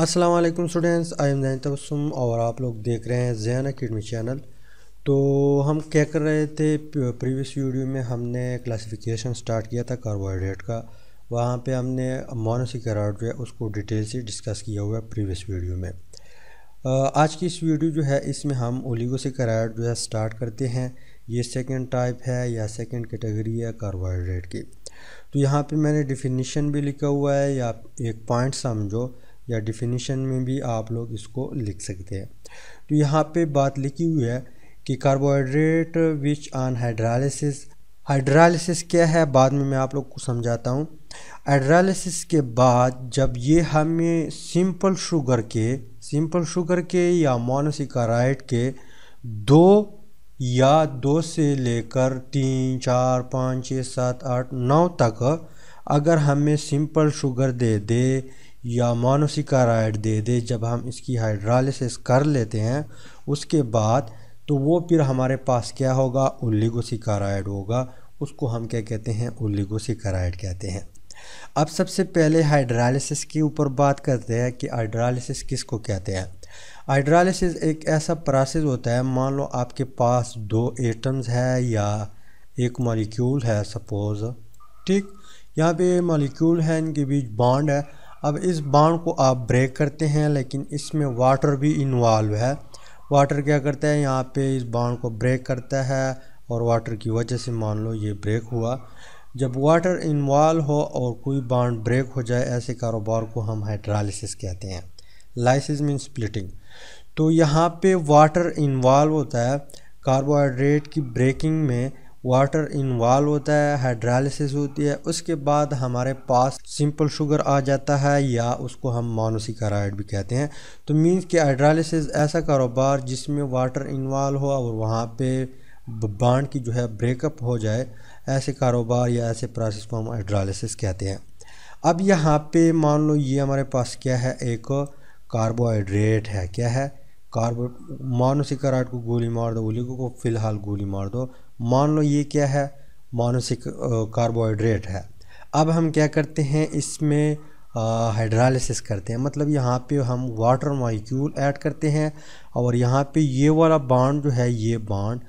Aslam students I am Zain Tabassum और आप लोग देख रहे हैं जैन अकेडमी चैनल तो हम क्या कर रहे थे प्रीवियस वीडियो में हमने क्लासिफिकेशन स्टार्ट किया था कार्बोहाइड्रेट का वहाँ पे हमने मोनोसिकराइड जो है उसको डिटेल से डिस्कस किया हुआ है प्रीवियस वीडियो में आज की इस वीडियो जो है इसमें हम ओलिगोसिकराइड जो है स्टार्ट करते हैं ये सेकेंड टाइप है या सेकेंड कैटेगरी है कार्बोहाइड्रेट की तो यहाँ पर मैंने डिफिनीशन भी लिखा हुआ है या एक पॉइंट समझो या डिफिनीशन में भी आप लोग इसको लिख सकते हैं तो यहाँ पे बात लिखी हुई है कि कार्बोहाइड्रेट विच ऑन हाइड्रालिसिस हाइड्रालिसिस क्या है बाद में मैं आप लोग को समझाता हूँ हाइड्रालिसिस के बाद जब ये हमें सिंपल शुगर के सिंपल शुगर के या मोनोसिकाराइड के दो या दो से लेकर तीन चार पाँच छः सात आठ नौ तक अगर हमें सिंपल शुगर दे दे या मोनोसिकाराइड दे दे जब हम इसकी हाइड्रालिसिस कर लेते हैं उसके बाद तो वो फिर हमारे पास क्या होगा उल्लीगोसिकाराइड होगा उसको हम क्या कहते हैं उल्लिगोसिकाराइड कहते हैं अब सबसे पहले हाइड्रालिसिस के ऊपर बात करते हैं कि हाइड्रालिसिस किसको कहते हैं हाइड्रालिसिस एक ऐसा प्रोसेस होता है मान लो आपके पास दो एटम्स है या एक मॉलिक्यूल है सपोज़ ठीक यहाँ पे मॉलिक्यूल है इनके बीच बॉन्ड है अब इस बाण को आप ब्रेक करते हैं लेकिन इसमें वाटर भी इन्वॉल्व है वाटर क्या करता है यहाँ पे इस बाण को ब्रेक करता है और वाटर की वजह से मान लो ये ब्रेक हुआ जब वाटर इन्वॉल्व हो और कोई बाड ब्रेक हो जाए ऐसे कारोबार को हम हाइड्रालिसिस कहते हैं लाइसिस मीन स्प्लिटिंग तो यहाँ पे वाटर इन्वॉल्व होता है कार्बोहाइड्रेट की ब्रेकिंग में वाटर इन्वाल्व होता है हाइड्रालिसिस होती है उसके बाद हमारे पास सिंपल शुगर आ जाता है या उसको हम मोनोसिकाराइड भी कहते हैं तो मींस कि हाइड्रालिसिस ऐसा कारोबार जिसमें वाटर इन्वाल्व हो और वहाँ पे बांड की जो है ब्रेकअप हो जाए ऐसे कारोबार या ऐसे प्रोसेस को हम हाइड्रालिसिस कहते हैं अब यहाँ पे मान लो ये हमारे पास क्या है एक कार्बोहाइड्रेट है क्या है कार्बो मानोसिकाराइड को गोली मार दो ओलिगो को फ़िलहाल गोली मार दो मान लो ये क्या है मानसिक कार्बोहाइड्रेट है अब हम क्या करते हैं इसमें हाइड्रालिसिस करते हैं मतलब यहाँ पे हम वाटर मॉलिक्यूल ऐड करते हैं और यहाँ पे ये वाला बाड जो है ये बाड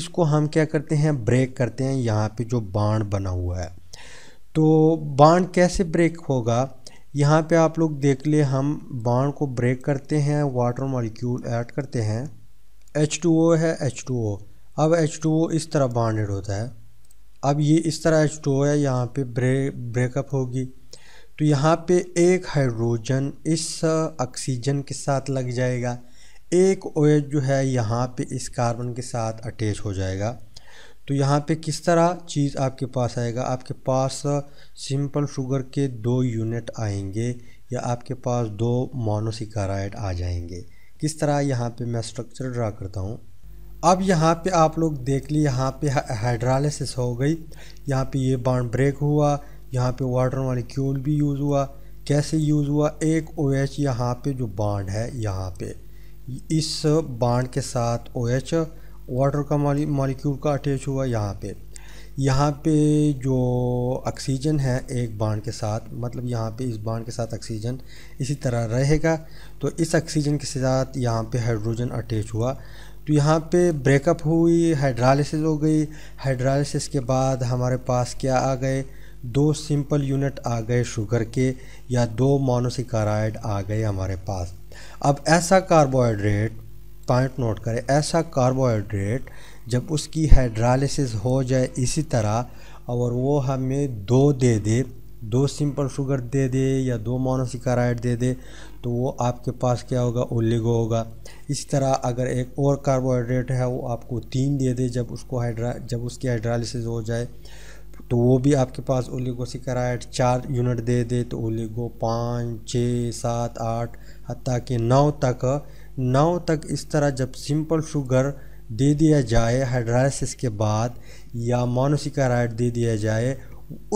इसको हम क्या करते हैं ब्रेक करते हैं यहाँ पे जो बाड बना हुआ है तो बाड कैसे ब्रेक होगा यहाँ पे आप लोग देख ले हम बाड को ब्रेक करते हैं वाटर मॉलिक्यूल ऐड करते हैं एच है एच अब एच टू इस तरह बॉन्डेड होता है अब ये इस तरह एच टू है यहाँ पे ब्रे ब्रेकअप होगी तो यहाँ पे एक हाइड्रोजन इस ऑक्सीजन uh, के साथ लग जाएगा एक ओ जो है यहाँ पे इस कार्बन के साथ अटैच हो जाएगा तो यहाँ पे किस तरह चीज़ आपके पास आएगा आपके पास सिंपल uh, शुगर के दो यूनिट आएंगे या आपके पास दो मोनोसिकाराइड आ जाएंगे किस तरह यहाँ पे मैं स्ट्रक्चर ड्रा करता हूँ अब यहाँ पे आप लोग देख ली यहाँ पे हाइड्रालिसिस हो गई यहाँ पे ये बाउंड ब्रेक हुआ यहाँ पे वाटर मॉलिक्यूल भी यूज़ हुआ कैसे यूज़ हुआ एक ओ OH एच यहाँ पर जो बाड है यहाँ पे इस बाड के साथ ओ OH, एच वाटर का मॉलिक्यूल का अटैच हुआ यहाँ पे यहाँ पे जो ऑक्सीजन है एक बाड के साथ मतलब यहाँ पे इस बाड के साथ ऑक्सीजन इसी तरह रहेगा तो इस ऑक्सीजन के साथ यहाँ पे हाइड्रोजन अटैच हुआ तो यहाँ पे ब्रेकअप हुई हाइड्रालिसिस हो गई हाइड्रालिसिस के बाद हमारे पास क्या आ गए दो सिंपल यूनिट आ गए शुगर के या दो मोनोसिकाराइड आ गए हमारे पास अब ऐसा कार्बोहाइड्रेट पॉइंट नोट करें ऐसा कार्बोहाइड्रेट जब उसकी हाइड्रालिसिस हो जाए इसी तरह और वो हमें दो दे दे दो सिंपल शुगर दे दे या दो मोनोसिकाराइड दे दे तो वो आपके पास क्या होगा ओलिगो होगा इस तरह अगर एक और कार्बोहाइड्रेट है वो आपको तीन दे दे जब उसको हाइड्रा जब उसकी हाइड्रालिसिस हो जाए तो वो भी आपके पास ओलिगोसिकाराइड चार यूनिट दे दे तो ओलिगो पाँच छः सात आठ हती कि नौ तक नौ तक इस तरह जब सिंपल शुगर दे दिया जाए हाइड्रालिसिस के बाद या मोनोसिकाराइड दे दिया जाए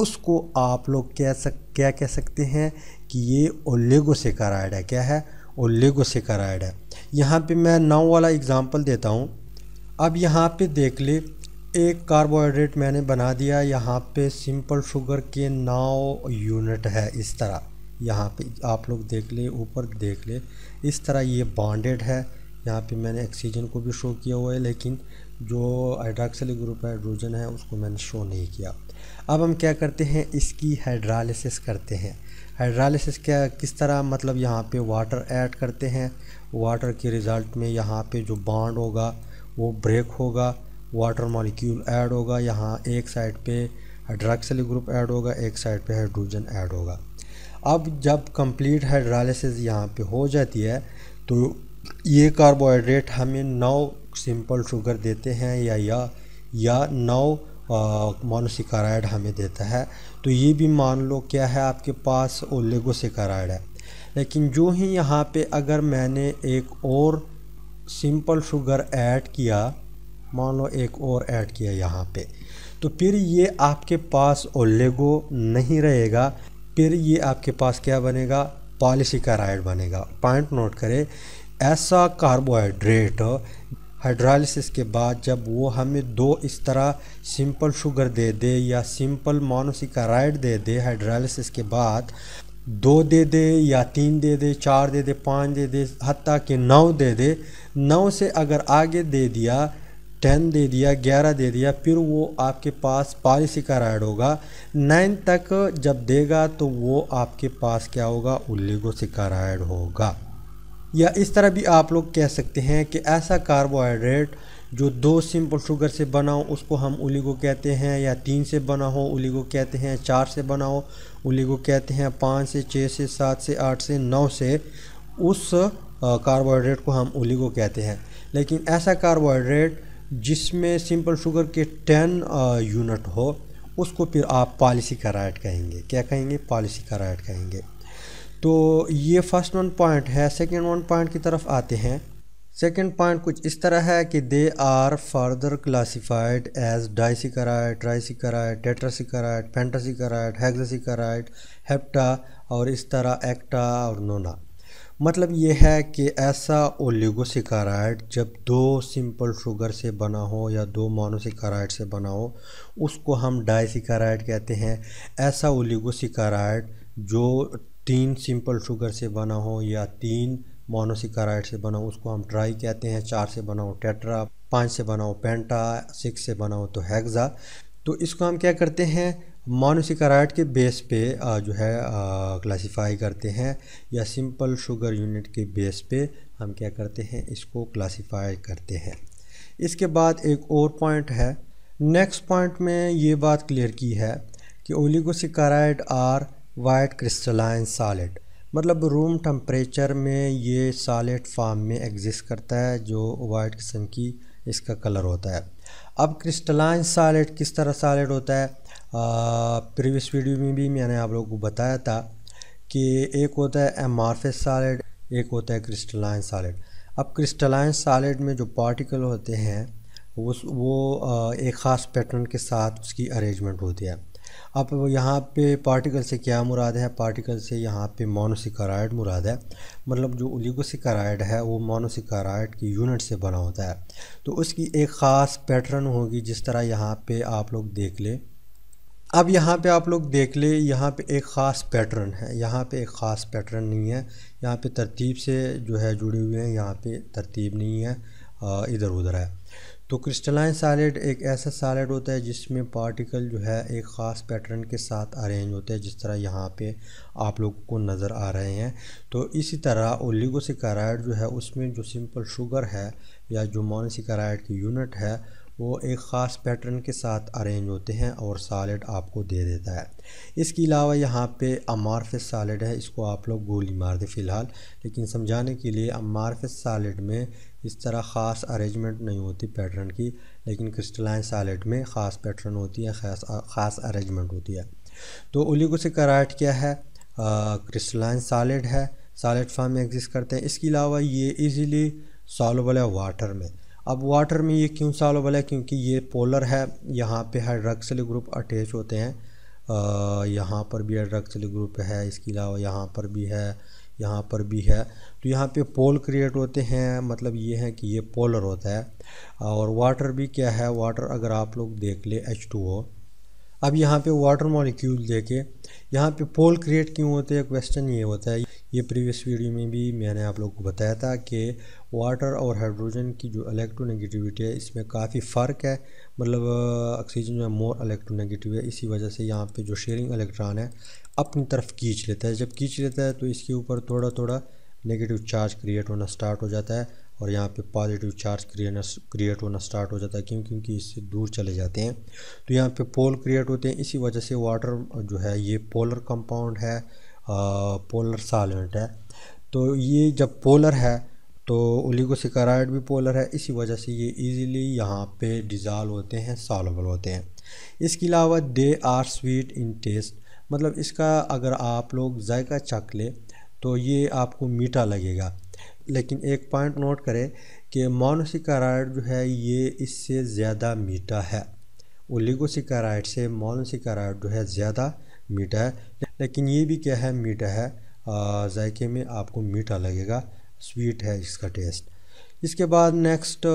उसको आप लोग कह सक क्या कह सकते हैं कि ये ओलेगो ओलेगोसेकाराइड है क्या है ओलेगो ओलेगोसेकाराइड है यहाँ पे मैं नाव वाला एग्ज़ाम्पल देता हूँ अब यहाँ पे देख ले एक कार्बोहाइड्रेट मैंने बना दिया यहाँ पे सिंपल शुगर के नाव यूनिट है इस तरह यहाँ पे आप लोग देख ले ऊपर देख ले इस तरह ये बॉन्डेड है यहाँ पे मैंने ऑक्सीजन को भी शो किया हुआ है लेकिन जो हाइड्राक्सली ग्रुप हाइड्रोजन है उसको मैंने शो नहीं किया अब हम क्या करते हैं इसकी हाइड्रालिसिस करते हैं हाइड्रालिसिस क्या किस तरह मतलब यहाँ पे वाटर ऐड करते हैं वाटर के रिज़ल्ट में यहाँ पे जो बॉन्ड होगा वो ब्रेक होगा वाटर मॉलिक्यूल ऐड होगा यहाँ एक साइड पे हाइड्राक्सली ग्रुप ऐड होगा एक साइड पे हाइड्रोजन ऐड होगा अब जब कंप्लीट हाइड्रालिसिस यहाँ पे हो जाती है तो ये कार्बोहाइड्रेट हमें नौ सिंपल शुगर देते हैं या या या नौ मोनोसिकाराइड हमें देता है तो ये भी मान लो क्या है आपके पास ओलेगोसिकाराइड है लेकिन जो ही यहाँ पे अगर मैंने एक और सिंपल शुगर ऐड किया मान लो एक और ऐड किया यहाँ पे तो फिर ये आपके पास ओलेगो नहीं रहेगा फिर ये आपके पास क्या बनेगा पॉलिसिकाराइड बनेगा पॉइंट नोट करें ऐसा कार्बोहाइड्रेट हाइड्रालिसिस के बाद जब वो हमें दो इस तरह सिंपल शुगर दे दे या सिंपल मोनोसिकाराइड दे दे हाइड्रालिसिस के बाद दो दे दे या तीन दे दे चार दे दे पाँच दे दे हती कि नौ दे दे नौ से अगर आगे दे दिया टेन दे दिया ग्यारह दे दिया फिर वो आपके पास पॉलिसिकाराइड होगा नाइन तक जब देगा तो वो आपके पास क्या होगा उल्लीगोसिकाराइड होगा या इस तरह भी आप लोग कह सकते हैं कि ऐसा कार्बोहाइड्रेट जो दो सिंपल शुगर से बना हो उसको हम उलीगो कहते हैं या तीन से बना हो उलीगो कहते हैं चार से बना हो उलीगो कहते हैं पाँच से छः से सात से आठ से नौ से उस कार्बोहाइड्रेट को हम उलीगो कहते हैं लेकिन ऐसा कार्बोहाइड्रेट जिसमें सिंपल शुगर के टेन यूनिट हो उसको फिर आप पॉलिसी कराइट कहेंगे क्या कहेंगे पॉलिसी कराइट कहेंगे तो ये फर्स्ट वन पॉइंट है सेकेंड वन पॉइंट की तरफ आते हैं सेकेंड पॉइंट कुछ इस तरह है कि they are further classified as disaccharide trisaccharide tetrasaccharide pentasaccharide hexasaccharide hepta और इस तरह एक्टा और नोना मतलब ये है कि ऐसा ओलिगोसिकाराइड जब दो सिंपल शुगर से बना हो या दो मोनोसिकाराइड से बना हो उसको हम डाइसिकाराइड कहते हैं ऐसा ओलिगोसिकाराइड जो तीन सिंपल शुगर से बना हो या तीन मोनोसिकाराइड से बना हो उसको हम ट्राई कहते हैं चार से बना हो टेट्रा पाँच से बना हो पेंटा सिक्स से बना हो तो हैगज़ा तो इसको हम क्या करते हैं मोनोसिकाराइड के बेस पे जो है क्लासिफाई करते हैं या सिंपल शुगर यूनिट के बेस पे हम क्या करते हैं इसको क्लासिफाई करते हैं इसके बाद एक और पॉइंट है नेक्स्ट पॉइंट में ये बात क्लियर की है कि oligosaccharide are white crystalline solid मतलब रूम टम्परेचर में ये सॉलिड फॉर्म में एग्जिस्ट करता है जो वाइट किस्म की इसका कलर होता है अब क्रिस्टलाइन सॉलिड किस तरह सॉलिड होता है प्रीवियस वीडियो में भी मैंने आप लोगों को बताया था कि एक होता है एमारफेस सॉलिड एक होता है क्रिस्टलाइन सॉलिड अब क्रिस्टलाइन सॉलिड में जो पार्टिकल होते हैं उस वो एक ख़ास पैटर्न के साथ उसकी अरेंजमेंट होती है अब यहाँ पे पार्टिकल से क्या मुराद है पार्टिकल से यहाँ पे मोनोसिकाराइड मुराद है मतलब जो ओलिगोसिकाराइड है वो मोनोसिकाराइड की यूनिट से बना होता है तो उसकी एक ख़ास पैटर्न होगी जिस तरह यहाँ पे आप लोग देख लें अब यहाँ पे आप लोग देख ले यहाँ पे एक ख़ास पैटर्न है यहाँ पे एक ख़ास पैटर्न नहीं है यहाँ पे तरतीब से जो है जुड़े हुए हैं यहाँ पे तरतीब नहीं है इधर उधर है तो क्रिस्टलाइन सैलड एक ऐसा सॉलिड होता है जिसमें पार्टिकल जो है एक ख़ास पैटर्न के साथ अरेंज होते हैं जिस तरह यहाँ पे आप लोगों को नज़र आ रहे हैं तो इसी तरह ओलिगोसिकाराइड जो है उसमें जो सिंपल शुगर है या जो मोनसिकाराइड की यूनिट है वो एक ख़ास पैटर्न के साथ अरेंज होते हैं और सालड आपको दे देता है इसके अलावा यहाँ पे अमारफिस सालेड है इसको आप लोग गोली मार दें फ़िलहाल लेकिन समझाने के लिए अमारफिस सालड में इस तरह ख़ास अरेंजमेंट नहीं होती पैटर्न की लेकिन क्रिस्टलाइन सालड में ख़ास पैटर्न होती है ख़ास ख़ास अरेंजमेंट होती है तो ओलिगोसिकाराइट क्या है क्रिस्टलाइन सालड है सालेड फार्म में एग्जिस्ट करते हैं इसके अलावा ये इजीली सॉलबल है वाटर में अब वाटर में ये क्यों सॉलोबल है क्योंकि ये पोलर है यहाँ पे हाइड्रक्सिल ग्रुप अटैच होते हैं यहाँ पर भी हाइड्रक्सिल ग्रुप है इसके अलावा यहाँ पर भी है यहाँ पर भी है तो यहाँ पे पोल क्रिएट होते हैं मतलब ये है कि ये पोलर होता है और वाटर भी क्या है वाटर अगर आप लोग देख ले एच टू अब यहाँ पे वाटर मॉलिक्यूल देखे यहाँ पे पोल क्रिएट क्यों होते हैं क्वेश्चन ये होता है ये प्रीवियस वीडियो में भी मैंने आप लोगों को बताया था कि वाटर और हाइड्रोजन की जो इलेक्ट्रोनेगेटिविटी है इसमें काफ़ी फ़र्क है मतलब ऑक्सीजन में मोर इलेक्ट्रोनेगेटिव है इसी वजह से यहाँ पे जो शेयरिंग इलेक्ट्रॉन है अपनी तरफ खींच लेता है जब खींच लेता है तो इसके ऊपर थोड़ा थोड़ा नेगेटिव चार्ज क्रिएट होना स्टार्ट हो जाता है और यहाँ पे पॉजिटिव चार्ज क्रिएट होना स्टार्ट हो जाता है क्यों क्योंकि इससे दूर चले जाते हैं तो यहाँ पे पोल क्रिएट होते हैं इसी वजह से वाटर जो है ये पोलर कंपाउंड है पोलर सॉल्वेंट है तो ये जब पोलर है तो ओलिगोसिकाराइड भी पोलर है इसी वजह से ये इजीली यहाँ पे डिजॉल्व होते हैं सॉलेबल होते हैं इसके अलावा they are sweet in taste मतलब इसका अगर आप लोग जायका चख लें तो ये आपको मीठा लगेगा लेकिन एक पॉइंट नोट करें कि मोनोसिकाराइड जो है ये इससे ज़्यादा मीठा है ओलिगोसिकाराइड से मोनोसिकाराइड जो है ज़्यादा मीठा है लेकिन ये भी क्या है मीठा है जायके में आपको मीठा लगेगा स्वीट है इसका टेस्ट इसके बाद नेक्स्ट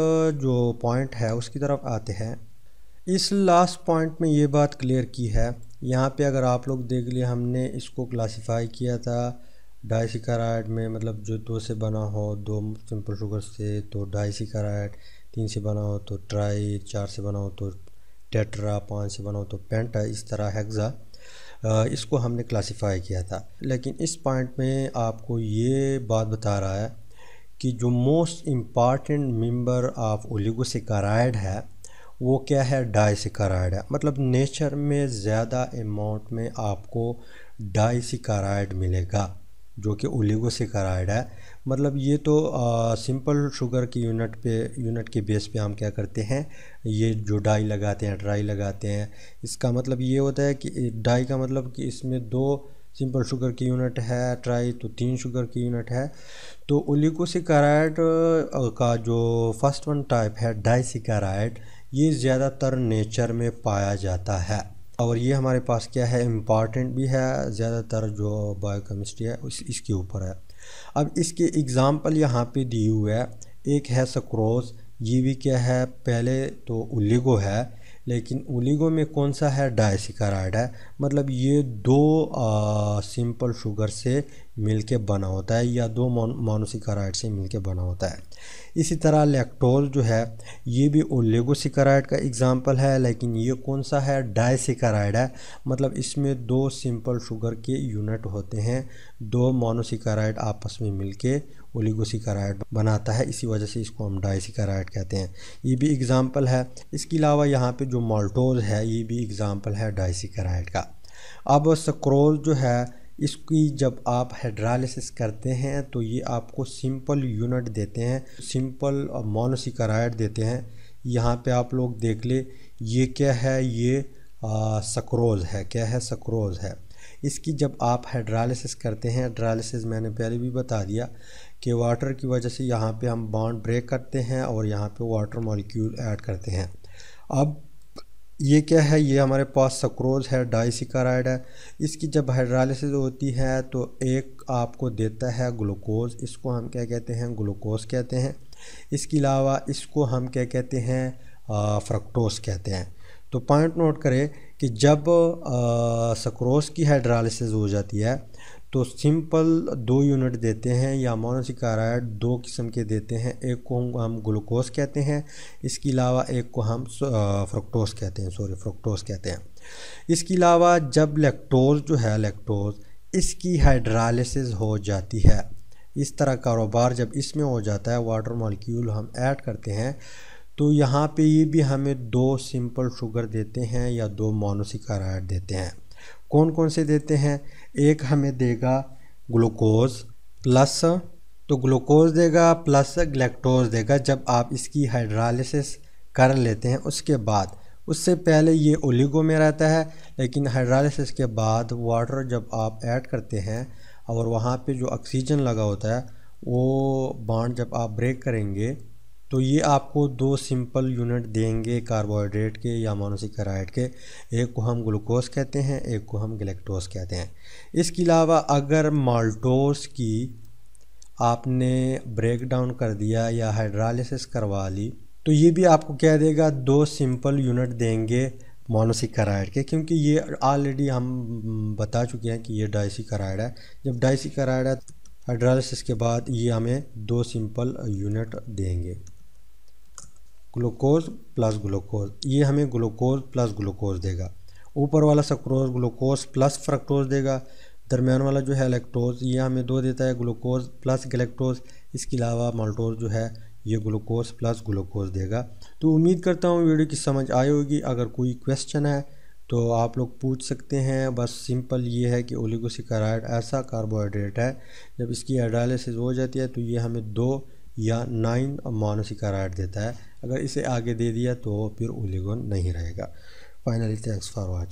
जो पॉइंट है उसकी तरफ आते हैं इस लास्ट पॉइंट में ये बात क्लियर की है यहाँ पे अगर आप लोग देख लिए हमने इसको क्लासिफाई किया था डाइसिकाराइड में मतलब जो दो से बना हो दो सिंपल शुगर से तो डाइसिकाराइड तीन से बना हो तो ट्राई चार से बना हो तो टेट्रा पाँच से बना हो तो पेंटा इस तरह हैग्जा इसको हमने क्लासिफाई किया था लेकिन इस पॉइंट में आपको ये बात बता रहा है कि जो most important member of oligosaccharide है वो क्या है डाइसिकाराइड है मतलब नेचर में ज़्यादा अमाउंट में आपको डाइसिकाराइड मिलेगा जो कि ओलिगोसेकाराइड है मतलब ये तो आ, सिंपल शुगर की यूनिट पे यूनिट के बेस पे हम क्या करते हैं ये जो डाई लगाते हैं ड्राई लगाते हैं इसका मतलब ये होता है कि डाई का मतलब कि इसमें दो सिंपल शुगर की यूनिट है ट्राई तो तीन शुगर की यूनिट है तो ओलिगोसिकाराइड का जो फर्स्ट वन टाइप है डाइसिकाराइड ये ज़्यादातर नेचर में पाया जाता है और ये हमारे पास क्या है इम्पॉर्टेंट भी है ज़्यादातर जो बायोकेमिस्ट्री है उस इसके ऊपर है अब इसके एग्ज़ाम्पल यहाँ पे दिए हुए है एक है सक्रोज ये भी क्या है पहले तो उलिगो है लेकिन उलिगो में कौन सा है डायसिकाराइड है मतलब ये दो आ, सिंपल शुगर से मिलके बना होता है या दो मोनोसिकाराइड से मिलके बना होता है इसी तरह लैक्टोज जो है ये भी ओलेगोसिकाराइड का एग्ज़ाम्पल है लेकिन ये कौन सा है डाइसिकाराइड है मतलब इसमें दो सिंपल शुगर के यूनिट होते हैं दो मोनोसिकाराइड आपस में मिलके ओलिगोसिकाराइड बनाता है इसी वजह से इसको हम डाइसिकाराइड कहते हैं ये भी एग्ज़ाम्पल है इसके अलावा यहाँ पे जो माल्टोज है ये भी एग्ज़ाम्पल है डाइसिकाराइड का अब सक्रोज जो है इसकी जब आप हाइड्रालिसिस करते हैं तो ये आपको सिंपल यूनिट देते हैं सिंपल मोनोसिकराइड देते हैं यहाँ पे आप लोग देख ले ये क्या है ये सक्रोज़ है क्या है सक्रोज़ है इसकी जब आप हाइड्रालिसिस करते हैं हाइड्रालिसिस मैंने पहले भी बता दिया कि वाटर की वजह से यहाँ पे हम बाउंड ब्रेक करते हैं और यहाँ पे वाटर मॉलिक्यूल ऐड करते हैं अब ये क्या है ये हमारे पास सक्रोज है डाइसिकाराइड है इसकी जब हाइड्रालिसिस होती है तो एक आपको देता है ग्लूकोज इसको हम क्या कहते हैं ग्लूकोज कहते हैं इसके अलावा इसको हम क्या कहते हैं फ्रक्टोज कहते हैं तो पॉइंट नोट करें कि जब सक्रोज की हाइड्रालिसिस हो जाती है तो सिंपल दो यूनिट देते हैं या मोनोसिकाराइड दो किस्म के देते हैं एक को हम ग्लूकोस कहते हैं इसके अलावा एक को हम फ्रक्टोस कहते हैं सॉरी फ्रक्टोस कहते हैं इसके अलावा जब लेक्टोज जो है लेक्टोज इसकी हाइड्रालिसिस हो जाती है इस तरह कारोबार जब इसमें हो जाता है वाटर मॉलिक्यूल हम ऐड करते हैं तो यहाँ पे ये भी हमें दो सिंपल शुगर देते हैं या दो मोनोसिकाराइड देते हैं कौन कौन से देते हैं एक हमें देगा ग्लूकोज प्लस तो ग्लूकोज देगा प्लस ग्लैक्टोज देगा जब आप इसकी हाइड्रालिसिस कर लेते हैं उसके बाद उससे पहले ये ओलिगो में रहता है लेकिन हाइड्रालिसिस के बाद वाटर जब आप ऐड करते हैं और वहाँ पे जो ऑक्सीजन लगा होता है वो बाड जब आप ब्रेक करेंगे तो ये आपको दो सिंपल यूनिट देंगे कार्बोहाइड्रेट के या मानोसिकराइड के एक को हम ग्लूकोज कहते हैं एक को हम गलेक्टोज कहते हैं इसके अलावा अगर माल्टोज की आपने ब्रेक डाउन कर दिया या हाइड्रालिसिस करवा ली तो ये भी आपको क्या देगा दो सिंपल यूनिट देंगे मोनोसिकराइड के क्योंकि ये ऑलरेडी हम बता चुके हैं कि ये कराइड है जब कराइड है हाइड्रालिसिस के बाद ये हमें दो सिंपल यूनिट देंगे ग्लूकोज प्लस ग्लूकोज ये हमें ग्लूकोज प्लस ग्लूकोज देगा ऊपर वाला सक्रोज ग्लूकोज प्लस फ्रक्टोज देगा दरमियान वाला जो है इलेक्ट्रोज ये हमें दो देता है ग्लूकोज प्लस गलेक्ट्रोज इसके अलावा माल्टोज जो है ये ग्लूकोज प्लस ग्लूकोज देगा तो उम्मीद करता हूँ वीडियो की समझ आई होगी अगर कोई क्वेश्चन है तो आप लोग पूछ सकते हैं बस सिंपल ये है कि ओलिगोसिकाराइड ऐसा कार्बोहाइड्रेट है जब इसकी एडालिसिस हो जाती है तो ये हमें दो या नाइन मोनोसिकाराइड देता है अगर इसे आगे दे दिया तो फिर ओलेगोन नहीं रहेगा फाइनली थैंक्स फॉर वॉचिंग